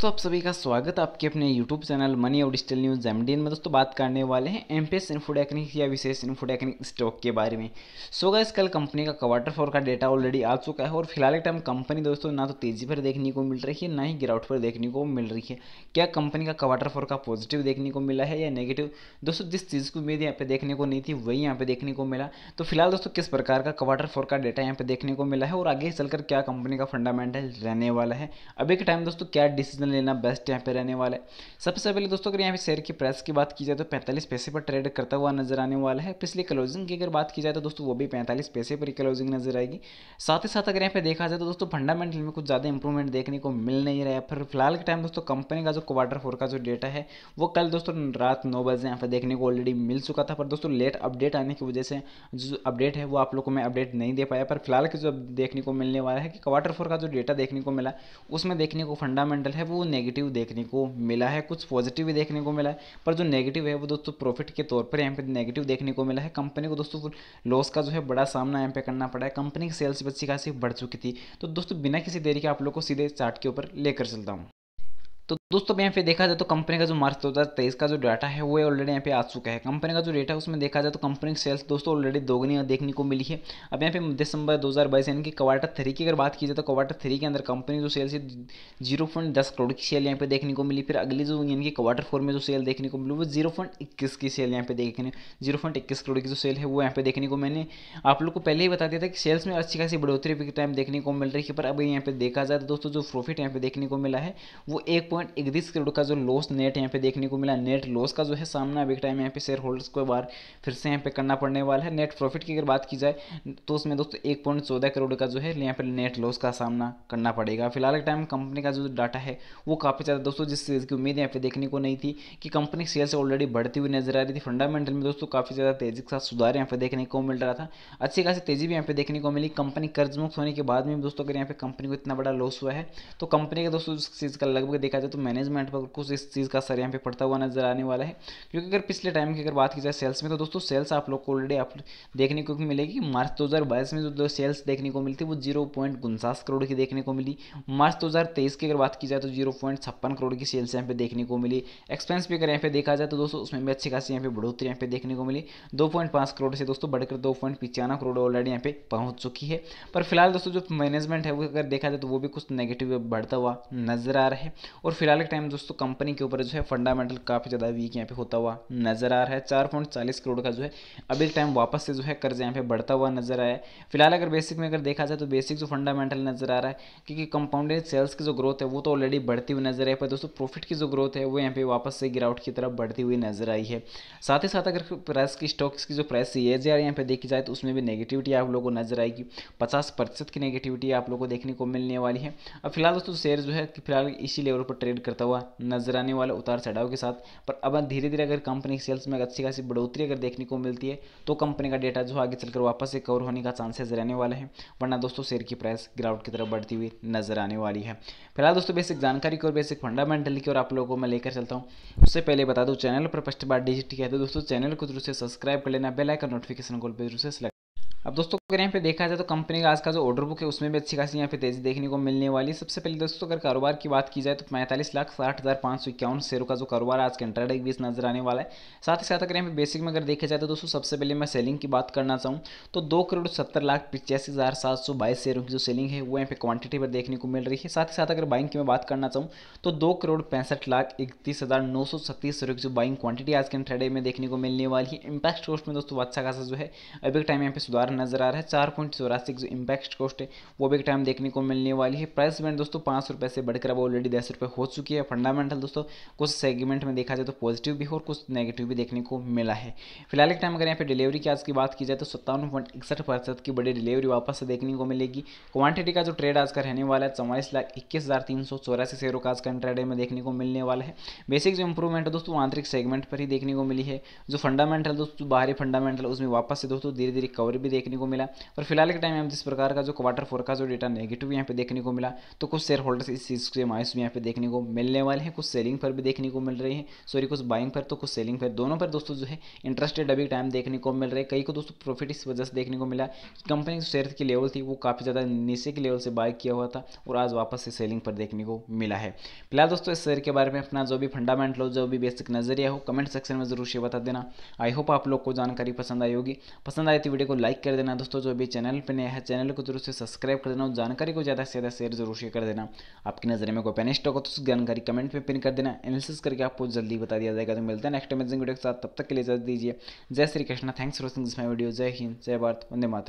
तो आप सभी का स्वागत है आपके अपने YouTube चैनल मनी और डिजिटल न्यूज़ एमडीएन में दोस्तों बात करने वाले हैं एम पी एस इन्फोटेक्निक या विशेष इन्फोटेक्निक स्टॉक के बारे में सो so कल कंपनी का क्वार्टर फोर का डेटा ऑलरेडी आ चुका है और फिलहाल एक टाइम कंपनी दोस्तों ना तो तेजी पर देखने को मिल रही है ना ही गिरावट पर देखने को मिल रही है क्या कंपनी का क्वार्टर फोर का पॉजिटिव देखने को मिला है या नेगेटिव दोस्तों जिस चीज़ की उम्मीद यहाँ पे देखने को नहीं थी वही यहाँ पे देखने को मिला तो फिलहाल दोस्तों किस प्रकार का क्वार्टर फोर का डेटा यहाँ पे देखने को मिला है और आगे चलकर क्या कंपनी का फंडामेंटल रहने वाला है अभी के टाइम दोस्तों क्या डिसीजन डिसीजन लेना बेस्ट यहाँ पे रहने वाला है सबसे पहले दोस्तों अगर यहाँ पे शेयर की प्राइस की बात की जाए तो पैंतालीस पैसे पर ट्रेड करता हुआ नजर आने वाला है पिछली क्लोजिंग की अगर बात की जाए तो दोस्तों वो भी पैंतालीस पैसे पर क्लोजिंग नजर आएगी साथ ही साथ अगर यहाँ पे देखा जाए तो दोस्तों फंडामेंटल में कुछ ज़्यादा इंप्रूवमेंट देखने को मिल नहीं रहा है फिर फिलहाल के टाइम दोस्तों कंपनी का जो क्वार्टर फोर का जो डेटा है वो कल दोस्तों रात नौ बजे यहाँ पर देखने को ऑलरेडी मिल चुका था पर दोस्तों लेट अपडेट आने की वजह से जो अपडेट है वो आप लोग को मैं अपडेट नहीं दे पाया पर फिलहाल के जो देखने को मिलने वाला है कि क्वार्टर फोर का जो डेटा देखने को मिला उसमें देखने को फंडामेंटल है वो वो नेगेटिव देखने को मिला है कुछ पॉजिटिव भी देखने को मिला है पर जो नेगेटिव है वो दोस्तों प्रॉफिट के तौर पर यहाँ पे नेगेटिव देखने को मिला है कंपनी को दोस्तों लॉस का जो है बड़ा सामना यहाँ पे करना पड़ा है कंपनी की सेल्स अच्छी खासी बढ़ चुकी थी तो दोस्तों बिना किसी देरी के आप लोग को सीधे चार्ट के ऊपर लेकर चलता हूँ तो दोस्तों यहाँ पे देखा जाए तो कंपनी का जो मार्च दो हज़ार तेईस का जो डाटा है वो ऑलरेडी यहाँ पे आ चुका है कंपनी का जो डेटा है उसमें देखा जाए तो कंपनी की सेल्स दोस्तों ऑलरेडी दोगुनी देखने को मिली है अब यहाँ पे दिसंबर दो हज़ार बाईस यानी कि क्वार्टर थ्री की अगर बात की जाए तो क्वार्टर थ्री के अंदर कंपनी जो सेल्स है जीरो पॉइंट दस करोड़ की सेल यहाँ पे देखने को मिली फिर अगली जो यानी कि क्वार्टर फोर में जो सेल देखने को मिली वो जीरो पॉइंट इक्कीस की सेल यहाँ पे देखने जीरो पॉइंट इक्कीस करोड़ की जो सेल है वो यहाँ पे देखने को मैंने आप लोग को पहले ही बता दिया था कि सेल्स में अच्छी खासी बढ़ोतरी टाइम देखने को मिल रही है पर अभी यहाँ पे देखा जाए तो दोस्तों जो प्रॉफिट यहाँ पे देखने को मिला है वो एक पॉइंट इकतीस करोड़ का जो लॉस नेट यहाँ पे देखने को मिला नेट लॉस का जो है सामना अभी टाइम यहाँ पे शेयर होल्डर्स को बार फिर से यहाँ पे करना पड़ने वाला है नेट प्रॉफिट की अगर बात की जाए तो उसमें दोस्तों एक पॉइंट चौदह करोड़ का जो है यहाँ पर नेट लॉस का सामना करना पड़ेगा फिलहाल के टाइम कंपनी का जो डाटा है वो काफ़ी ज़्यादा दोस्तों जिस चीज़ की उम्मीद यहाँ पे देखने को नहीं थी कि कंपनी शेयर्स ऑलरेडी बढ़ती हुई नजर आ रही थी फंडामेंटल में दोस्तों काफ़ी ज़्यादा तेज़ी के साथ सुधार यहाँ पे देखने को मिल रहा था अच्छी खासी तेज़ी भी यहाँ पे देखने को मिली कंपनी कर्ज मुक्त होने के बाद में दोस्तों अगर यहाँ पे कंपनी को इतना बड़ा लॉस हुआ है तो कंपनी का दोस्तों उस चीज़ का लगभग देखा जाए तो मैनेजमेंट पर कुछ इस चीज़ का सर यहाँ पे पड़ता हुआ नजर आने वाला है क्योंकि अगर पिछले टाइम की अगर बात की जाए सेल्स में तो दोस्तों सेल्स आप लोग को ऑलरेडी आप देखने को मिलेगी मार्च दो में जो सेल्स देखने को मिलती वो जीरो करोड़ की देखने को मिली मार्च दो की अगर बात की जाए तो जीरो करोड़ की सेल्स यहाँ पे देखने को मिली एक्सपेंस भी अगर यहाँ पे देखा जाए तो दोस्तों उसमें भी अच्छी खासी यहाँ पे बढ़ोतरी यहाँ पे देखने को मिली दो करोड़ से दोस्तों बढ़कर दो करोड़ ऑलरेडी यहाँ पे पहुंच चुकी है पर फिलहाल दोस्तों जो मैनेजमेंट है वो अगर देखा जाए तो वो भी कुछ नेगेटिव बढ़ता हुआ नजर आ रहा है और फिलहाल के टाइम दोस्तों कंपनी के ऊपर जो है फंडामेंटल काफ़ी ज़्यादा वीक यहाँ पे होता हुआ नजर आ रहा है चार पॉइंट चालीस करोड़ का जो है अभी टाइम वापस से जो है कर्ज यहाँ पे बढ़ता हुआ नजर आया है फिलहाल अगर बेसिक में अगर देखा जाए तो बेसिक जो फंडामेंटल नजर आ रहा है क्योंकि कंपाउंडेड सेल्स की जो ग्रोथ है वो तो ऑलरेडी बढ़ती हुई नजर आई पर दोस्तों प्रॉफिट की जो ग्रोथ है वो यहाँ पे वापस से गिरावट की तरफ बढ़ती हुई नजर आई है साथ ही साथ अगर प्राइस की स्टॉक्स की जो प्राइस सी एज यहाँ पे देखी जाए तो उसमें भी नेगेटिविटी आप लोगों को नजर आएगी पचास प्रतिशत की नेगेटिविटी आप लोगों को देखने को मिलने वाली है अब फिलहाल दोस्तों शेयर जो है फिलहाल इसी लेवल पर ट्रेड करता हुआ नजर आने वाला उतार चढ़ाव के साथ पर अब धीरे धीरे अगर कंपनी की सेल्स में अच्छी खासी बढ़ोतरी अगर देखने को मिलती है तो कंपनी का डेटा जो आगे चलकर वापस से कवर होने का चांसेस रहने वाला है वरना दोस्तों शेयर की प्राइस ग्राउंड की तरफ बढ़ती हुई नजर आने वाली है फिलहाल दोस्तों बेसिक जानकारी की और बेसिक फंडामेंटल की और आप लोगों को मैं लेकर चलता हूँ उससे पहले बता दूँ चैनल पर फर्स्ट बार डिजिट किया कहते दोस्तों चैनल को जरूर से सब्सक्राइब कर लेना बेलाइकन नोटिफिकेशन कॉल पर जरूर से अब दोस्तों अगर यहाँ पे देखा जाए तो कंपनी का आज का जो ऑर्डर बुक है उसमें भी अच्छी खासी यहाँ पे तेजी देखने को मिलने वाली है सबसे पहले दोस्तों अगर कारोबार की बात की जाए तो पैंतालीस लाख साठ हज़ार पाँच सौ इक्यावन शेयरों का जो कारोबार आज के इंटरडे के बीच नजर आने वाला है साथ ही साथ अगर यहाँ पे बेसिक में अगर देखा जाए तो दोस्तों सबसे पहले मैं सेलिंग की बात करना चाहूँ तो दो करोड़ सत्तर लाख पिचासी हज़ार सात सौ बाईस शेयरों की जो सेलिंग है वो यहाँ पे क्वांटिटी पर देखने को मिल रही है साथ ही साथ अगर बाइंग की मैं बात करना चाहूँ तो दो करोड़ पैंसठ लाख इकतीस हज़ार नौ सौ छत्तीस शेयरों की जो बाइंग क्वांटिटी आज के इंटरडे में देखने को मिलने वाली है इम्पैक्ट कोस्ट में दोस्तों अच्छा खासा जो है अभी टाइम यहाँ पे सुधार ऊपर नजर आ रहा है चार पॉइंट चौरासी जो इम्पैक्ट कॉस्ट है वो भी एक टाइम देखने को मिलने वाली है प्राइस बैंड दोस्तों पाँच रुपये से बढ़कर अब ऑलरेडी दस रुपये हो चुकी है फंडामेंटल दोस्तों कुछ सेगमेंट में देखा जाए तो पॉजिटिव भी हो और कुछ नेगेटिव भी देखने को मिला है फिलहाल एक टाइम अगर यहाँ पर डिलीवरी की आज की बात की जाए तो सत्तावन पॉइंट इकसठ प्रतिशत की बड़ी डिलीवरी वापस से देखने को मिलेगी क्वान्टिटी का जो ट्रेड आज का रहने वाला है चौवालीस लाख इक्कीस हज़ार तीन सौ चौरासी शेयरों का आज का इंट्राडे में देखने को मिलने वाला है बेसिक जो इंप्रूवमेंट है दोस्तों आंतरिक सेगमेंट पर ही देखने को मिली है जो फंडामेंटल दोस्तों बाहरी फंडामेंटल उसमें वापस से दोस्तों धीरे धीरे कवर भी देखने को मिला और फिलहाल के टाइम में जिस प्रकार का जो क्वार्टर फोर का जो डेटा नेगेटिव यहाँ पे देखने को मिला तो कुछ शेयर होल्डर्स इस चीज़ के मायूस यहाँ पे देखने को मिलने वाले हैं कुछ सेलिंग पर भी देखने को मिल रही है सॉरी कुछ बाइंग पर तो कुछ सेलिंग पर दोनों पर दोस्तों जो है इंटरेस्टेड अभी टाइम देखने को मिल रहे कई को दोस्तों प्रॉफिट इस वजह से देखने को मिला कंपनी की शेयर की लेवल थी वो काफ़ी ज़्यादा नीचे के लेवल से बाय किया हुआ था और आज वापस से सेलिंग पर देखने को मिला है फिलहाल दोस्तों इस शेयर के बारे में अपना जो भी फंडामेंटल जो भी बेसिक नजरिया हो कमेंट सेक्शन में जरूर से बता देना आई होप आप लोग को जानकारी पसंद आई होगी पसंद आई तो वीडियो को लाइक कर देना दोस्तों जो भी चैनल पर नया है चैनल को जरूर से सब्सक्राइब कर देना और जानकारी को ज़्यादा से ज़्यादा शेयर जरूर शेयर कर देना आपकी नज़र में कोई पेन स्टॉक हो तो उस जानकारी कमेंट में पिन कर देना एनालिसिस करके आपको जल्दी बता दिया जाएगा तो मिलते हैं नेक्स्ट अमेजिंग वीडियो के साथ तब तक के लिए इजाजत दीजिए जय Shri Krishna thanks for watching this my video जय हिंद जय भारत वंदे मातरम